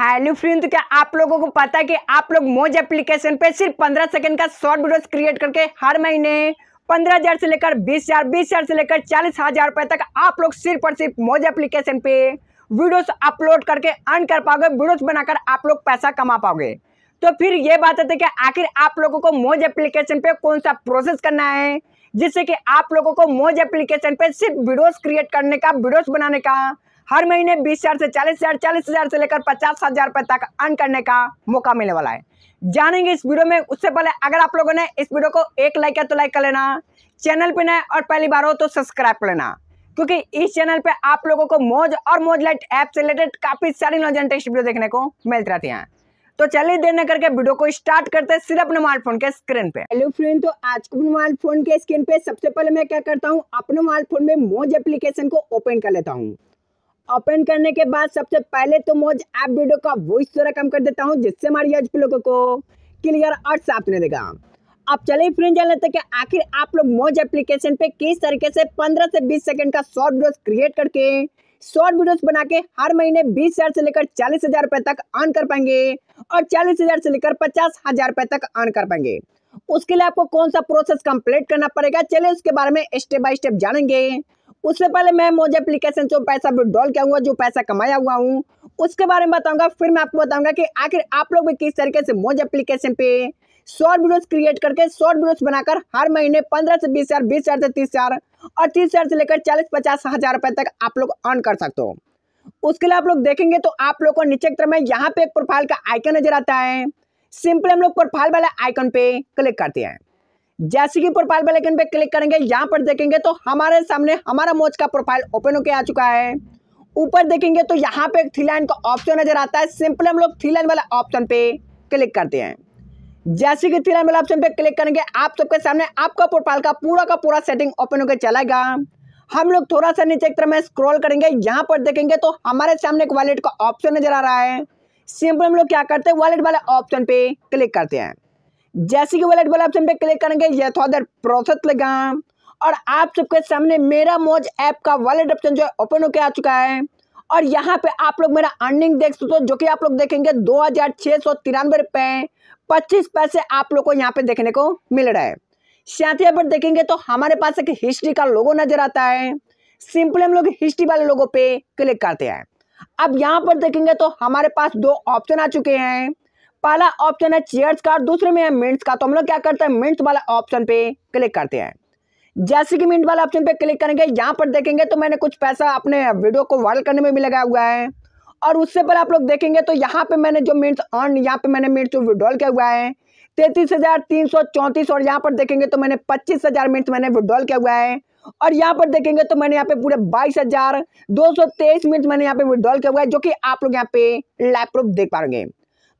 hello friend तो क्या आप लोगों को पता है कि आप लोग मोज एप्लीकेशन पे सिर्फ पंद्रह सेकंड का शॉर्ट वीडियोस क्रिएट करके हर महीने पंद्रह हज़ार से लेकर बीस हज़ार बीस हज़ार से लेकर चालीस हज़ार रुपए तक आप लोग सिर्फ और सिर्फ मोज एप्लीकेशन पे वीडियोस अपलोड करके अर्न कर पाओगे वीडियोस बनाकर आप लोग पैसा कमा पाओगे तो फिर ये बात आती है कि आखिर आप लोगों को मोज एप्लीकेशन पे कौन सा प्रोसेस करना है जिससे कि आप लोगों को मोज एप्लीकेशन पे सिर्फ वीडियोस क्रिएट करने का वीडियोस बनाने का हर महीने बीस हज़ार से चालीस हज़ार चालीस हज़ार से लेकर पचास हज़ार रुपए तक अर्न करने का मौका मिलने वाला है जानेंगे इस वीडियो में उससे पहले अगर आप लोगों ने इस वीडियो को एक लाइक है तो लाइक कर लेना चैनल पर नए और पहली बार हो तो सब्सक्राइब कर लेना क्योंकि इस चैनल पे आप लोगों को मौज और मौज लाइट ऐप से रिलेटेड काफ़ी सारी नॉलेज वीडियो देखने को मिलती रहती हैं तो चलिए देर न करके वीडियो को स्टार्ट करते हैं सिर्फ अपने मोबाइल फोन के स्क्रीन पे हेलो फ्रेंड तो आज के मोबाइल फोन के स्क्रीन पे सबसे पहले मैं क्या करता हूँ अपने मोबाइल फोन में मौज एप्लीकेशन को ओपन कर लेता हूँ ओपन करने के बाद सबसे पहले तो मोज ऐप वीडियो का वॉइस थोड़ा कम कर देता हूँ जिससे हमारे आज लोगों को क्लियर और साफ नहीं देगा अब चलिए फ्रेंड जान लेते कि आखिर आप लोग मोज एप्लीकेशन पे किस तरीके से 15 से 20 सेकंड का शॉर्ट वीडियोस क्रिएट करके शॉर्ट वीडियोस बना के हर महीने 20000 से लेकर चालीस हजार रुपए तक अर्न कर पाएंगे और चालीस हजार से लेकर पचास हजार रुपए तक अर्न कर पाएंगे उसके लिए आपको कौन सा प्रोसेस कंप्लीट करना पड़ेगा चलिए उसके बारे में स्टेप बाय स्टेप जानेंगे उससे पहले मैं मोजे एप्लीकेशन जो पैसा विड्रॉल किया हुआ जो पैसा कमाया हुआ हूँ उसके बारे में बताऊंगा फिर मैं आपको बताऊंगा कि आखिर आप लोग भी किस तरीके से मोज एप्लीकेशन पे शॉर्ट वीडियोस क्रिएट करके शॉर्ट वीडियोस बनाकर हर महीने पंद्रह से बीस हजार बीस हजार से तीस हजार और तीस हजार से लेकर चालीस पचास हजार रुपए तक आप लोग अर्न कर सकते हो उसके लिए आप लोग देखेंगे तो आप लोग को नीचे की में यहाँ पे एक प्रोफाइल का आइकन नजर आता है सिंपल हम लोग प्रोफाइल वाला आइकन पे क्लिक करते हैं जैसे कि प्रोफाइल वाले आइकन पे क्लिक करेंगे यहाँ पर देखेंगे तो हमारे सामने हमारा मोच का प्रोफाइल ओपन होके आ चुका है ऊपर देखेंगे तो यहाँ पे थ्री लाइन का ऑप्शन नजर आता है सिंपल हम लोग थ्री लाइन वाला ऑप्शन पे क्लिक करते हैं जैसे कि थ्री लाइन वाला ऑप्शन पे क्लिक करेंगे आप सबके सामने आपका प्रोफाइल का पूरा का पूरा सेटिंग ओपन होकर चलाएगा हम लोग थोड़ा सा नीचे तरह में स्क्रॉल करेंगे यहाँ पर देखेंगे तो हमारे सामने एक वॉलेट का ऑप्शन नजर आ रहा है सिंपल हम लोग क्या करते हैं वॉलेट वाले ऑप्शन पे क्लिक करते हैं जैसे कि वॉलेट वाले ऑप्शन पे क्लिक करेंगे यथोदर प्रोसेस लगा और आप सबके सामने मेरा मोज ऐप का वॉलेट ऑप्शन जो है ओपन होकर आ चुका है और यहाँ पे आप लोग मेरा अर्निंग देख सकते हो जो कि आप लोग देखेंगे दो हज़ार छः सौ तिरानवे रुपए पच्चीस पैसे आप लोग को यहाँ पे देखने को मिल रहा है साथ ही पर देखेंगे तो हमारे पास एक हिस्ट्री का लोगो नजर आता है सिंपली हम लोग हिस्ट्री वाले लोगों पे क्लिक करते हैं अब यहाँ पर देखेंगे तो हमारे पास दो ऑप्शन आ चुके हैं पहला ऑप्शन है चेयर्स का दूसरे में है मिंट्स का तो हम लोग क्या करते हैं मिंट्स वाला ऑप्शन पे क्लिक करते हैं जैसे कि मिंट वाला ऑप्शन पे क्लिक करेंगे यहाँ पर देखेंगे तो मैंने कुछ पैसा अपने वीडियो को वायरल करने में भी लगाया हुआ है और उससे पर आप लोग देखेंगे तो यहाँ पे मैंने जो मिनट्स अर्न यहाँ पे मैंने मिनट्स विड्रॉल किया हुआ है तैतीस हज़ार तीन सौ चौंतीस और यहाँ पर देखेंगे तो मैंने पच्चीस हज़ार मिनट्स मैंने विड्रॉल किया हुआ है और यहाँ पर देखेंगे तो मैंने यहाँ पे पूरे बाईस हज़ार दो सौ तेईस मिनट मैंने यहाँ पे विड्रॉल किया हुआ है जो कि आप लोग यहाँ पे लाइव प्रूफ देख पाएंगे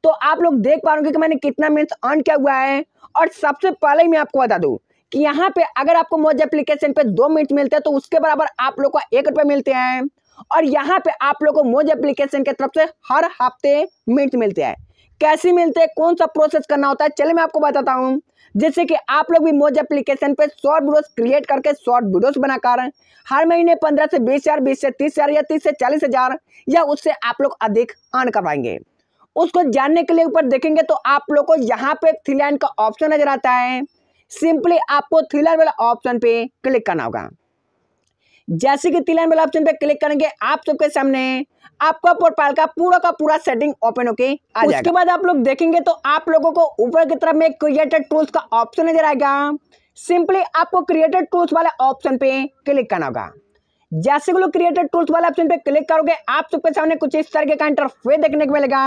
तो आप लोग देख पा रहे कि मैंने कितना मिनट अर्न किया हुआ है और सबसे पहले मैं आपको बता दूँ कि यहाँ पे अगर आपको मोज एप्लीकेशन पे दो मिनट मिलते हैं तो उसके बराबर आप लोग को एक रुपये मिलते हैं और यहाँ पे आप लोग को मोज एप्लीकेशन के तरफ से हर हफ्ते मिनट मिलते हैं कैसे मिलते हैं कौन सा प्रोसेस करना होता है चलिए मैं आपको बताता हूँ जैसे कि आप लोग भी मोज एप्लीकेशन पे शॉर्ट वीडियोस क्रिएट करके शॉर्ट वीडियोस बनाकर हर महीने पंद्रह से बीस हजार बीस से तीस हजार या तीस से चालीस हजार या उससे आप लोग अधिक अर्न करवाएंगे उसको जानने के लिए ऊपर देखेंगे तो आप लोग को यहाँ पे थ्री लाइन का ऑप्शन नजर आता है सिंपली आपको थ्री लाइन वाला ऑप्शन पे क्लिक करना होगा जैसे कि थ्री लाइन वाला ऑप्शन पे क्लिक करेंगे आप सबके सामने आपका प्रोफाइल का पूरा का पूरा सेटिंग ओपन होके आ जाएगा उसके बाद आप लोग देखेंगे तो आप लोगों को ऊपर की तरफ में क्रिएटेड टूल्स का ऑप्शन नजर आएगा सिंपली आपको क्रिएटेड टूल्स वाले ऑप्शन पे क्लिक करना होगा जैसे लोग क्रिएटेड टूल्स वाले ऑप्शन पे क्लिक करोगे आप सबके सामने कुछ इस तरह का इंटरफेस देखने को मिलेगा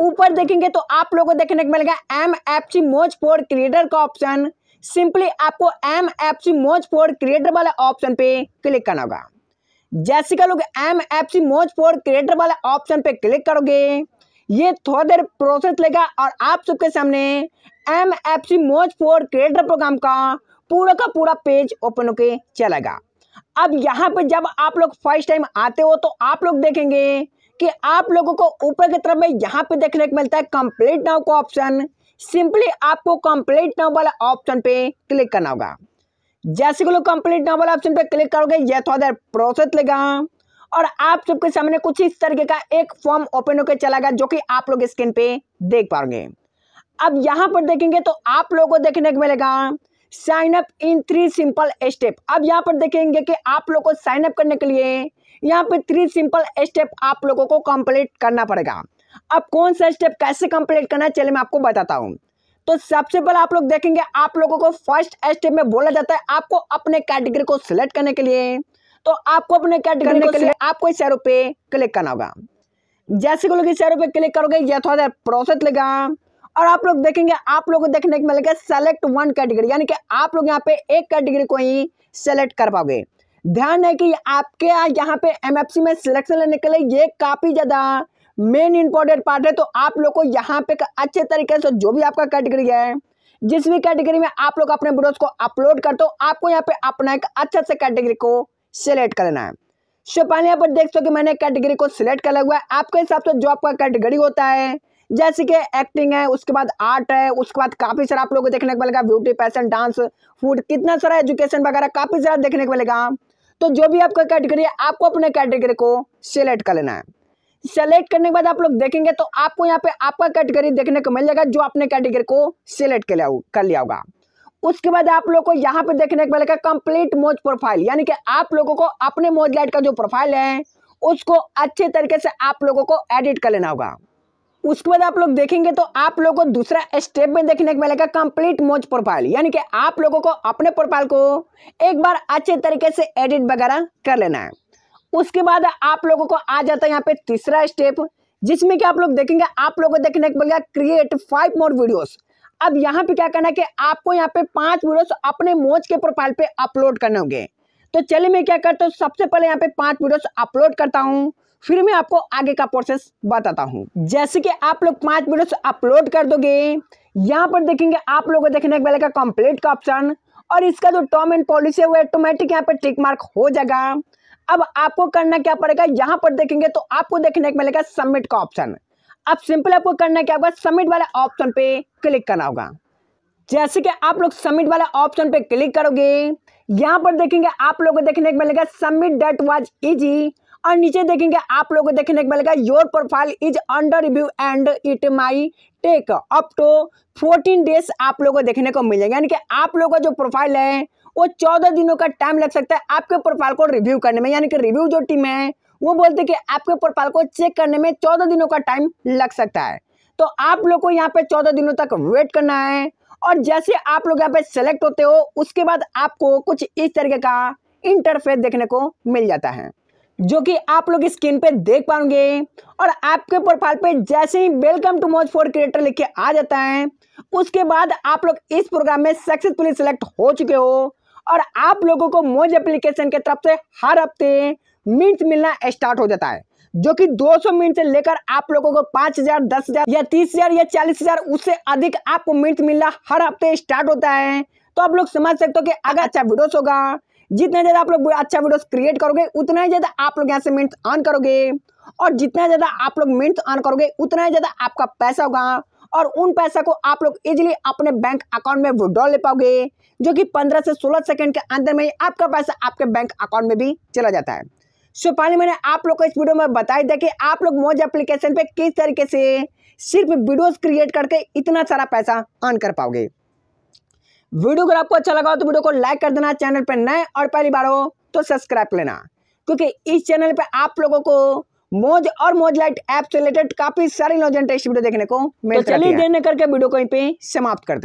ऊपर देखेंगे तो आप लोगों को देखने को मिलेगा M F C Moj for creator का ऑप्शन सिंपली आपको M F C Moj for creator वाले ऑप्शन पे क्लिक करना होगा जैसे का लोग M F C Moj for creator वाले ऑप्शन पे क्लिक करोगे ये थोड़ा देर प्रोसेस लेगा और आप सबके सामने M F C Moj for creator programme का पूरा का पूरा पेज ओपन होके चलेगा अब यहाँ पे जब आप लोग फर्स्ट टाइम आते हो तो आप लोग देखेंगे कि आप लोगों को ऊपर की तरफ में यहाँ पे देखने को मिलता है कंप्लीट नाउ का ऑप्शन सिंपली आपको कंप्लीट नाउ वाला ऑप्शन पे क्लिक करना होगा जैसे कि लोग कंप्लीट नाउ वाला ऑप्शन पे क्लिक करोगे यह थोड़ा देर प्रोसेस लेगा और आप सबके सामने कुछ इस तरीके का एक फॉर्म ओपन होकर चलाएगा जो कि आप लोग स्क्रीन पे देख पाओगे अब यहाँ पर देखेंगे तो आप लोगों को देखने को मिलेगा sign up in three simple step अब यहाँ पर देखेंगे कि आप लोग को साइन अप करने के लिए यहाँ पर थ्री सिंपल स्टेप आप लोगों को कंप्लीट करना पड़ेगा अब कौन सा स्टेप कैसे कंप्लीट करना है चलिए मैं आपको बताता हूँ तो सबसे पहले आप लोग देखेंगे आप लोगों को फर्स्ट स्टेप में बोला जाता है आपको अपने कैटेगरी को सिलेक्ट करने के लिए तो आपको अपने कैटेगरी के लिए आपको इस एरो पे क्लिक करना होगा जैसे कि लोग इस एरो पे क्लिक करोगे यह थोड़ा प्रोसेस लेगा और आप लोग देखेंगे आप लोगों को देखने को मिलेगा सेलेक्ट वन कैटेगरी यानी कि आप लोग यहाँ पे एक कैटेगरी को ही सेलेक्ट कर पाओगे ध्यान है कि आपके यहाँ पे एमएफसी में सिलेक्शन लेने के लिए ये काफ़ी ज़्यादा मेन इंपॉर्टेंट पार्ट है तो आप लोग को यहाँ पे अच्छे तरीके से जो भी आपका कैटेगरी है जिस भी कैटेगरी में आप लोग अपने वीडियोस को अपलोड करते हो आपको यहाँ पे अपना एक अच्छा से कैटेगरी को सिलेक्ट करना है सो पहले यहाँ पर देख सो कि मैंने कैटेगरी को सिलेक्ट कर लिया हुआ है आपके हिसाब से जो आपका कैटेगरी होता है जैसे कि एक्टिंग है उसके बाद आर्ट है उसके बाद काफ़ी सारा आप लोगों को देखने को मिलेगा ब्यूटी फैशन डांस फूड कितना सारा एजुकेशन वगैरह काफ़ी सारा देखने को मिलेगा तो जो भी आपका कैटेगरी है आपको अपने कैटेगरी को सिलेक्ट कर लेना है सेलेक्ट करने के बाद आप लोग देखेंगे तो आपको यहाँ पे आपका कैटेगरी देखने को मिल जाएगा जो आपने कैटेगरी को सिलेक्ट कर लिया कर लिया होगा उसके बाद आप लोग को यहाँ पे देखने को मिलेगा कंप्लीट मोज प्रोफाइल यानी कि आप लोगों को अपने मोज लाइट का जो प्रोफाइल है उसको अच्छे तरीके से आप लोगों को एडिट कर लेना होगा उसके बाद आप लोग देखेंगे तो आप लोग को दूसरा स्टेप में देखने को मिलेगा कंप्लीट मोज प्रोफाइल यानी कि आप लोगों को अपने प्रोफाइल को एक बार अच्छे तरीके से एडिट वगैरह कर लेना है उसके बाद आप लोगों को आ जाता है यहाँ पे तीसरा स्टेप जिसमें कि आप लोग देखेंगे आप लोगों को देखने को मिलेगा क्रिएट फाइव मोर वीडियोज अब यहाँ पे क्या करना है कि आपको यहाँ पे पांच वीडियोज अपने मोज के प्रोफाइल पे अपलोड करने होंगे तो चलिए मैं क्या करता हूँ सबसे पहले यहाँ पे पांच वीडियोज अपलोड करता हूँ फिर मैं आपको आगे का प्रोसेस बताता हूँ जैसे कि आप लोग पांच वीडियोस अपलोड कर दोगे यहाँ पर देखेंगे आप लोगों को देखने के बेले का कंप्लीट का ऑप्शन और इसका जो टर्म एंड पॉलिसी है वो ऑटोमेटिक यहाँ पर टिक मार्क हो जाएगा अब आपको करना क्या पड़ेगा यहाँ पर देखेंगे तो आपको देखने को मिलेगा सबमिट का ऑप्शन अब सिंपल आपको करना क्या होगा सबमिट वाले ऑप्शन पे क्लिक करना होगा जैसे कि आप लोग सबमिट वाले ऑप्शन पे क्लिक करोगे यहाँ पर देखेंगे आप लोगों को देखने को मिलेगा सबमिट डेट वॉज इजी और नीचे देखेंगे आप लोग को देखने को मिलेगा your profile is under review and it may take up to fourteen days आप लोग को देखने को मिलेंगे यानी कि आप लोगों का जो प्रोफाइल है वो चौदह दिनों का टाइम लग सकता है आपके प्रोफाइल को रिव्यू करने में यानी कि रिव्यू जो टीम है वो बोलते कि आपके प्रोफाइल को चेक करने में चौदह दिनों का टाइम लग सकता है तो आप लोग को यहाँ पे चौदह दिनों तक वेट करना है और जैसे आप लोग यहाँ पे सेलेक्ट होते हो उसके बाद आपको कुछ इस तरीके का इंटरफेस देखने को मिल जाता है जो कि आप लोग स्क्रीन पे देख पाओगे और आपके प्रोफाइल पे जैसे ही welcome to Moj for creator लिख के आ जाता है उसके बाद आप लोग इस प्रोग्राम में सक्सेसफुली सिलेक्ट हो चुके हो और आप लोगों को मोज एप्लीकेशन के तरफ से हर हफ्ते मिनट मिलना स्टार्ट हो जाता है जो कि 200 मिनट से लेकर आप लोगों को 5000, 10000 या 30000 या 40000 उससे अधिक आपको मिनट मिलना हर हफ्ते स्टार्ट होता है तो आप लोग समझ सकते हो कि अगर अच्छा वीडियोस होगा जितना ज़्यादा आप लोग अच्छा वीडियोस क्रिएट करोगे उतना ही ज़्यादा आप लोग यहाँ से मिनट अर्न करोगे और जितना ज़्यादा आप लोग मिनट अर्न करोगे उतना ही ज़्यादा आपका पैसा होगा और उन पैसा को आप लोग इजिली अपने बैंक अकाउंट में विड्रॉ ले पाओगे जो कि पंद्रह से सोलह सेकेंड के अंदर में आपका पैसा आपके बैंक अकाउंट में भी चला जाता है सो पहले मैंने आप लोग को इस वीडियो में बताया था कि आप लोग मोज एप्लीकेशन पे किस तरीके से सिर्फ वीडियोस क्रिएट करके इतना सारा पैसा अर्न कर पाओगे वीडियो अगर आपको अच्छा लगा हो तो वीडियो को लाइक कर देना चैनल पर नए और पहली बार हो तो सब्सक्राइब कर लेना क्योंकि इस चैनल पर आप लोगों को मोज और मोज लाइट ऐप से रिलेटेड काफी सारी नॉलेज वीडियो देखने को मिलते तो चलिए देने करके वीडियो को यहीं पे समाप्त कर दे